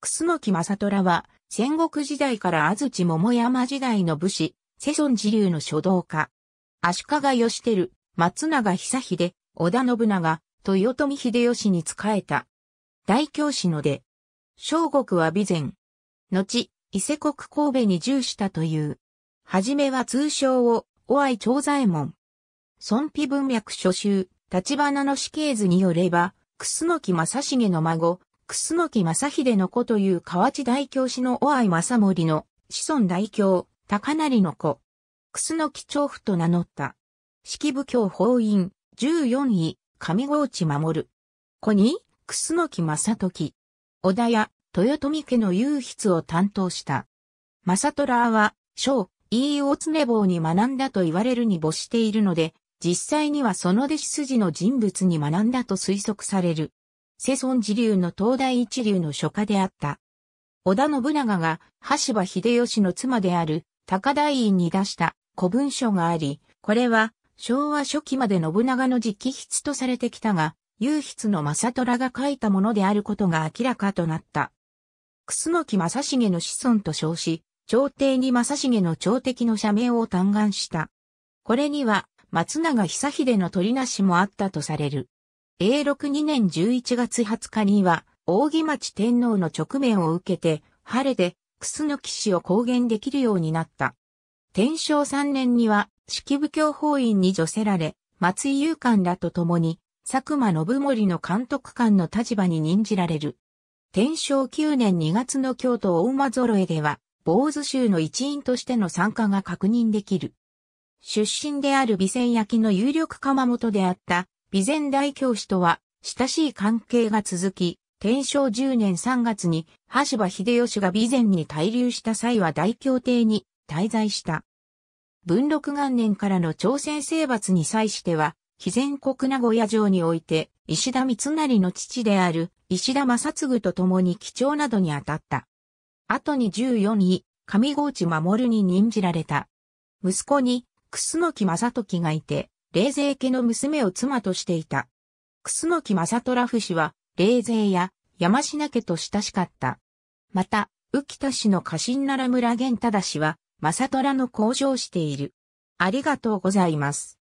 楠木正虎は、戦国時代から安土桃山時代の武士、世尊自流の書道家。足利義輝、松永久秀、織田信長、豊臣秀吉に仕えた。大教師ので、小国は備前。後、伊勢国神戸に従したという。はじめは通称を、尾愛長左衛門。孫皮文脈書集、立花の死刑図によれば、楠木正成の孫、楠木正秀の子という河内大教師の尾合正森の子孫大教、高成の子。楠木長夫と名乗った。式部教法院、14位、上郷内守子に、楠木正時。小田屋、豊臣家の唯筆を担当した。正虎は、小、飯尾常坊に学んだと言われるに没しているので、実際にはその弟子筋の人物に学んだと推測される。世尊寺流の東大一流の書家であった。織田信長が橋場秀吉の妻である高台院に出した古文書があり、これは昭和初期まで信長の直筆とされてきたが、有筆の正虎が書いたものであることが明らかとなった。楠木正成の子孫と称し、朝廷に正成の朝敵の社名を嘆願した。これには松永久秀の取りなしもあったとされる。永禄2年11月20日には、扇町天皇の直面を受けて、晴れで、楠騎士を公言できるようになった。天正3年には、式部教法院に除せられ、松井勇官らと共に、佐久間信盛の監督官の立場に任じられる。天正9年2月の京都大間揃えでは、坊主州の一員としての参加が確認できる。出身である備前焼の有力窯元であった備前大教師とは、親しい関係が続き、天正10年3月に、橋場秀吉が備前に滞留した際は大教廷に滞在した。文禄元年からの朝鮮征伐に際しては、肥前国名古屋城において、石田三成の父である石田正嗣と共に基調などに当たった。後に14位、上河内守に任じられた。息子に、楠木正時がいて、冷勢家の娘を妻としていた。楠木正虎夫氏は、冷勢や山品家と親しかった。また、浮田氏の家臣なら村玄忠氏は、正虎の向上している。ありがとうございます。